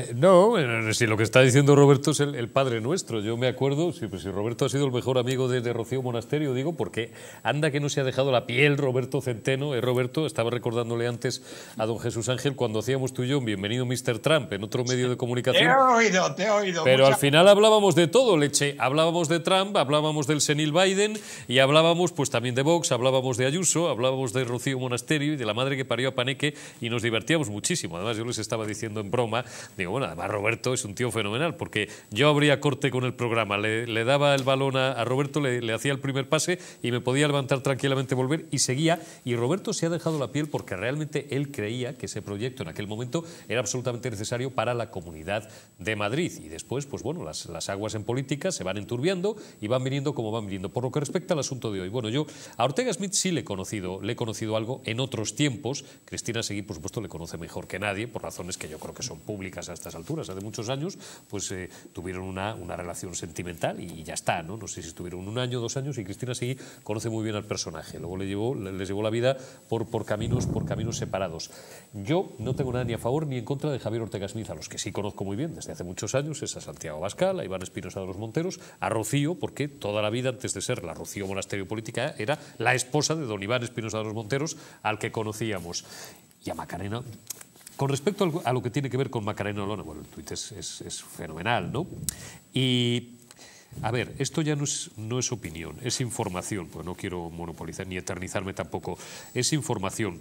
Eh, no, eh, eh, si lo que está diciendo Roberto es el, padre nuestro. Yo me acuerdo, pues, si, Roberto ha sido el mejor amigo de, Rocío Monasterio, digo, porque anda que no se ha dejado la piel Roberto Centeno. Eh, Roberto, estaba recordándole antes a don Jesús Ángel cuando hacíamos tú y yo un bienvenido Mr. Trump en otro medio de comunicación. Te he oído, te he oído. Pero al final hablábamos de todo, leche. Hablábamos de Trump, hablábamos del senil Biden y hablábamos pues también de Vox, hablábamos de Ayuso, hablábamos de Rocío Monasterio y de la madre que parió a Paneque y nos divertíamos muchísimo. Además, yo les estaba diciendo en broma, de bueno, además Roberto es un tío fenomenal, porque yo abría corte con el programa, le, daba el balón a, Roberto, le, hacía el primer pase y me podía levantar tranquilamente, volver y seguía. Y Roberto se ha dejado la piel porque realmente él creía que ese proyecto en aquel momento era absolutamente necesario para la comunidad de Madrid. Y después, pues bueno, las, aguas en política se van enturbiando y van viniendo como van viniendo. Por lo que respecta al asunto de hoy, bueno, yo a Ortega Smith sí le he conocido, le he conocido algo en otros tiempos. Cristina Seguí, por supuesto, le conoce mejor que nadie, por razones que yo creo que son públicas a estas alturas, hace muchos años, pues eh, tuvieron una, relación sentimental y ya está, ¿no? No sé si estuvieron un año, dos años y Cristina sí conoce muy bien al personaje. Luego le llevó, les llevó la vida por, por, caminos, por caminos separados. Yo no tengo nada ni a favor ni en contra de Javier Ortega Smith, a los que sí conozco muy bien desde hace muchos años, es a Santiago Bascal, a Iván Espinosa de los Monteros, a Rocío, porque toda la vida antes de ser la Rocío Monasterio Política era la esposa de don Iván Espinosa de los Monteros, al que conocíamos. Y a Macarena, con respecto a lo que tiene que ver con Macarena Lona, bueno, el tuit es, fenomenal, ¿no? Y a ver, esto ya no es, opinión, es información, porque no quiero monopolizar ni eternizarme tampoco, es información.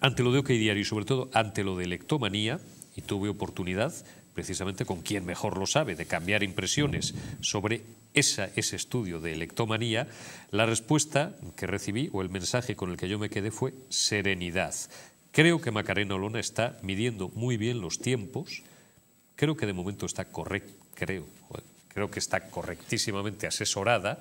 Ante lo de OK Diario y sobre todo ante lo de Electomanía, y tuve oportunidad, precisamente con quien mejor lo sabe, de cambiar impresiones sobre esa, ese estudio de Electomanía, la respuesta que recibí o el mensaje con el que yo me quedé fue serenidad. Creo que Macarena Olona está midiendo muy bien los tiempos. Creo que de momento está correcto, creo, creo que está correctísimamente asesorada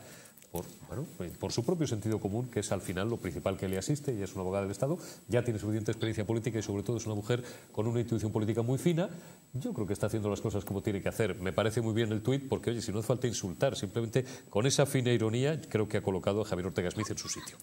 por, eh, por su propio sentido común, que es al final lo principal que le asiste, ella es una abogada del Estado, ya tiene suficiente experiencia política y sobre todo es una mujer con una intuición política muy fina. Yo creo que está haciendo las cosas como tiene que hacer. Me parece muy bien el tuit porque, oye, si no hace falta insultar, simplemente con esa fina ironía creo que ha colocado a Javier Ortega Smith en su sitio.